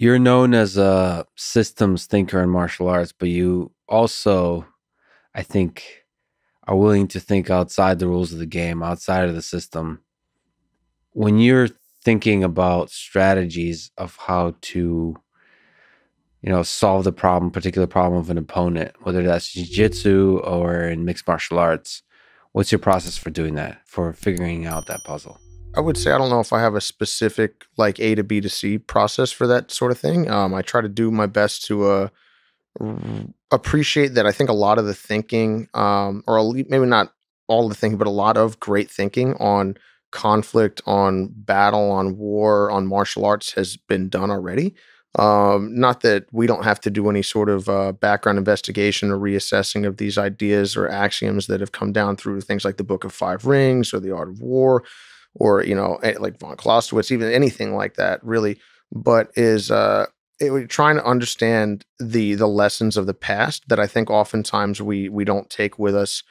you're known as a systems thinker in martial arts, but you also, I think, are willing to think outside the rules of the game, outside of the system. When you're thinking about strategies of how to, you know, solve the problem, particular problem of an opponent, whether that's jiu-jitsu or in mixed martial arts, what's your process for doing that, for figuring out that puzzle? I would say I don't know if I have a specific like A to B to C process for that sort of thing. Um, I try to do my best to uh, r- appreciate that. I think a lot of the thinking, um, or maybe not all the thinking, but a lot of great thinking on conflict, on battle, on war, on martial arts has been done already. Um, not that we don't have to do any sort of uh, background investigation or reassessing of these ideas or axioms that have come down through things like the Book of Five Rings or the Art of War or you know eh, like von Clausewitz, even anything like that, really. But is uh, it, trying to understand the the lessons of the past that I think oftentimes we we don't take with us.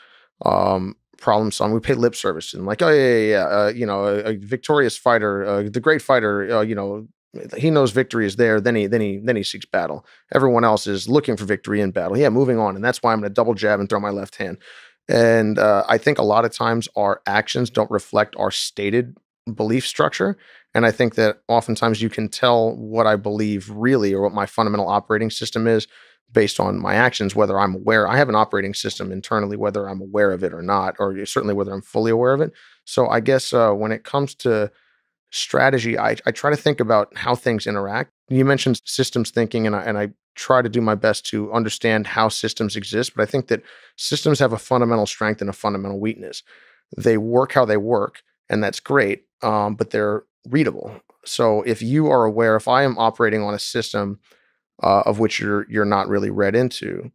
Um, problem solving. We pay lip service to them, like, oh yeah, yeah, yeah. Uh, you know, a, a victorious fighter, uh, the great fighter. Uh, you know, he knows victory is there. Then he then he then he seeks battle. Everyone else is looking for victory in battle. Yeah, moving on, and that's why I'm going to double jab and throw my left hand. And uh, I think a lot of times our actions don't reflect our stated belief structure. And I think that oftentimes you can tell what I believe really or what my fundamental operating system is based on my actions, whether I'm aware. I have an operating system internally, whether I'm aware of it or not, or certainly whether I'm fully aware of it. So I guess uh, when it comes to strategy, I, I, try to think about how things interact. You mentioned systems thinking, and I, and I try to do my best to understand how systems exist, but I think that systems have a fundamental strength and a fundamental weakness. They work how they work, and that's great, um, but they're readable. So if you are aware, if I am operating on a system uh, of which you're you're not really read into,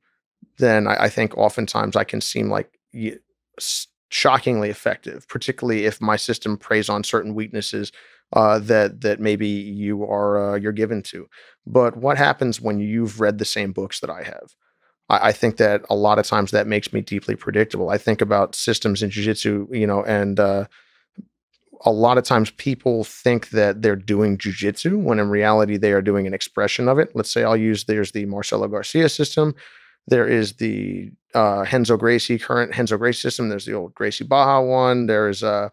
then I, I think oftentimes I can seem like shockingly effective, particularly if my system preys on certain weaknesses uh, that that maybe you are uh, you're given to. But what happens when you've read the same books that I have? I, I think that a lot of times that makes me deeply predictable. I think about systems in jujitsu, you know, and uh, a lot of times people think that they're doing jujitsu when in reality they are doing an expression of it. Let's say I'll use there's the Marcelo Garcia system, there is the uh, Henzo Gracie current Henzo Gracie system, there's the old Gracie Baja one, there is a uh,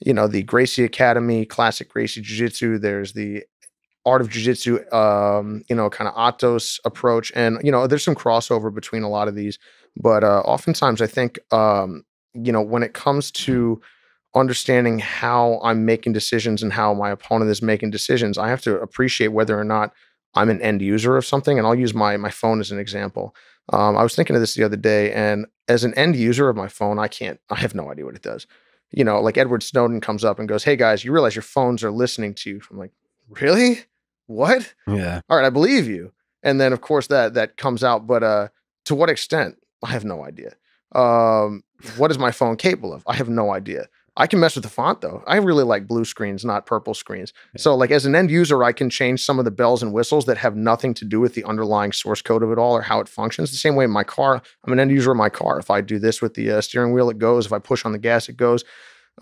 you know, the Gracie Academy, classic Gracie Jiu Jitsu. There's the art of Jiu Jitsu, um, you know, kind of Atos approach. And, you know, there's some crossover between a lot of these. But uh, oftentimes I think, um, you know, when it comes to understanding how I'm making decisions and how my opponent is making decisions, I have to appreciate whether or not I'm an end user of something. And I'll use my, my phone as an example. Um, I was thinking of this the other day, and as an end user of my phone, I can't, I have no idea what it does you know, like Edward Snowden comes up and goes, Hey guys, you realize your phones are listening to you. I'm like, Really? What? Yeah. All right, I believe you. And then of course that that comes out, but uh to what extent? I have no idea. Um, what is my phone capable of? I have no idea. I can mess with the font though. I really like blue screens, not purple screens. Yeah. So like as an end user, I can change some of the bells and whistles that have nothing to do with the underlying source code of it all or how it functions. The same way in my car, I'm an end user of my car. If I do this with the uh, steering wheel, it goes. If I push on the gas, it goes.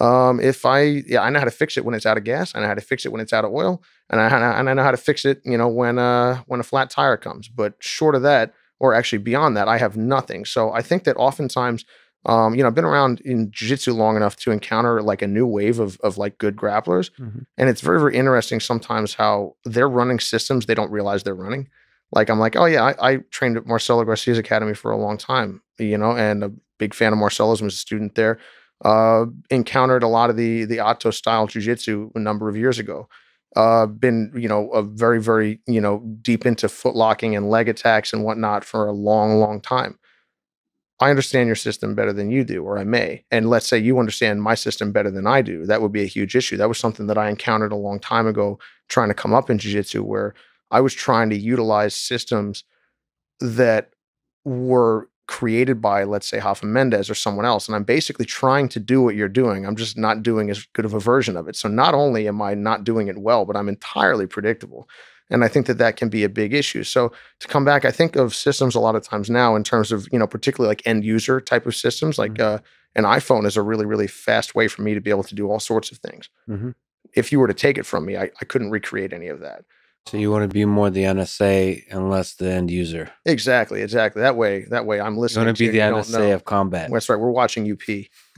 Um, if I, yeah, I know how to fix it when it's out of gas. I know how to fix it when it's out of oil, and I, and I know how to fix it, you know, when uh when a flat tire comes. But short of that, or actually beyond that, I have nothing. So I think that oftentimes um, you know, I've been around in jiu-jitsu long enough to encounter like a new wave of of like good grapplers. Mm-hmm. And it's very, very interesting sometimes how they're running systems they don't realize they're running. Like I'm like, oh yeah, I, I trained at Marcelo Garcia's academy for a long time, you know, and a big fan of Marcelo's was a student there. Uh, encountered a lot of the the Otto style jujitsu a number of years ago. Uh, been you know a very very you know deep into foot locking and leg attacks and whatnot for a long long time I understand your system better than you do, or I may. And let's say you understand my system better than I do. That would be a huge issue. That was something that I encountered a long time ago trying to come up in jiu-jitsu where I was trying to utilize systems that were created by, let's say, Hoffa Mendez or someone else. And I'm basically trying to do what you're doing. I'm just not doing as good of a version of it. So not only am I not doing it well, but I'm entirely predictable. And I think that that can be a big issue. So to come back, I think of systems a lot of times now in terms of, you know, particularly like end user type of systems, like mm-hmm. uh, an iPhone is a really, really fast way for me to be able to do all sorts of things. Mm-hmm. If you were to take it from me, I, I couldn't recreate any of that. So you want to be more the NSA and less the end user. Exactly, exactly. That way, that way, I'm listening. You want to be to the NSA of combat. That's right. We're watching UP,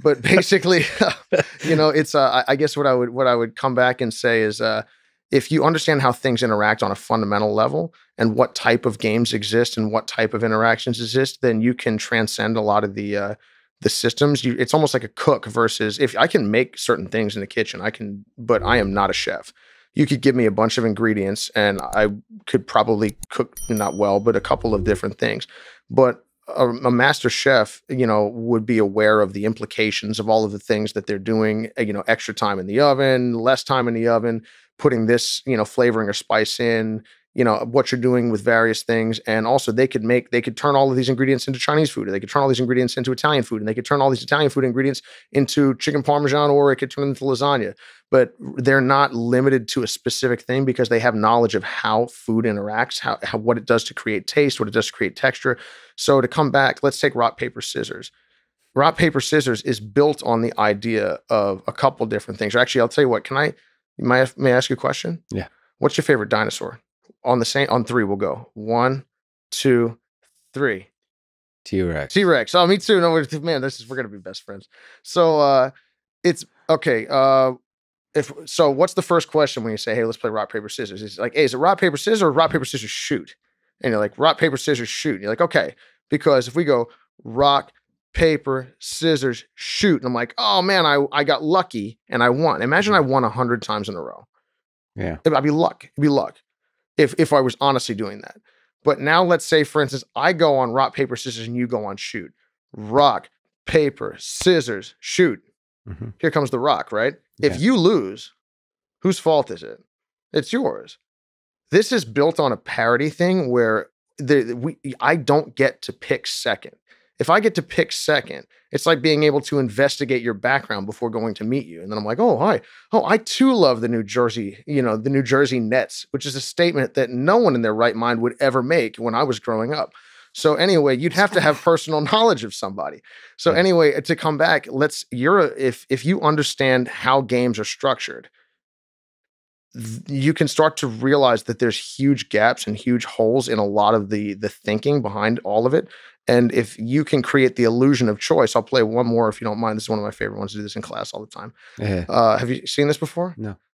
but basically, you know, it's. Uh, I guess what I would what I would come back and say is, uh, if you understand how things interact on a fundamental level and what type of games exist and what type of interactions exist, then you can transcend a lot of the uh, the systems. You, it's almost like a cook versus if I can make certain things in the kitchen, I can, but I am not a chef. You could give me a bunch of ingredients and I could probably cook not well, but a couple of different things. But a, a, master chef, you know, would be aware of the implications of all of the things that they're doing, you know, extra time in the oven, less time in the oven, putting this, you know, flavoring or spice in, you know, what you're doing with various things. And also they could make, they could turn all of these ingredients into Chinese food, or they could turn all these ingredients into Italian food, and they could turn all these Italian food ingredients into chicken parmesan, or it could turn into lasagna. But they're not limited to a specific thing because they have knowledge of how food interacts, how, how what it does to create taste, what it does to create texture. So to come back, let's take rock, paper, scissors rock paper scissors is built on the idea of a couple different things. Or actually, I'll tell you what. Can I May I, may I ask you a question? Yeah. What's your favorite dinosaur? On the same, on three, we'll go. One, two, three. T Rex. T Rex. Oh, me too. No, man, this is we're gonna be best friends. So, uh, it's okay. Uh, if so, what's the first question when you say, "Hey, let's play rock paper scissors"? It's like, "Hey, is it rock paper scissors or rock paper scissors shoot?" And you're like, "Rock paper scissors shoot." And you're like, "Okay," because if we go rock paper, scissors, shoot. And I'm like, oh man, I, I got lucky and I won. Imagine I mm. won 100 times in a row. Yeah. I'd be luck. It'd be luck if, if I was honestly doing that. But now let's say, for instance, I go on rock, paper, scissors, and you go on shoot. Rock, paper, scissors, shoot. Mm-hmm. Here comes the rock, right? Yeah. If you lose, whose fault is it? It's yours. This is built on a parity thing where the, we, I don't get to pick second if I get to pick second, it's like being able to investigate your background before going to meet you. And then I'm like, oh, hi. Oh, I too love the New Jersey, you know, the New Jersey Nets, which is a statement that no one in their right mind would ever make when I was growing up. So anyway, you'd have to have personal knowledge of somebody. So anyway, to come back, let's you're a, if if you understand how games are structured, you can start to realize that there's huge gaps and huge holes in a lot of the the thinking behind all of it and if you can create the illusion of choice, I'll play one more if you don't mind. This is one of my favorite ones to do this in class all the time. Yeah. Uh, have you seen this before? No.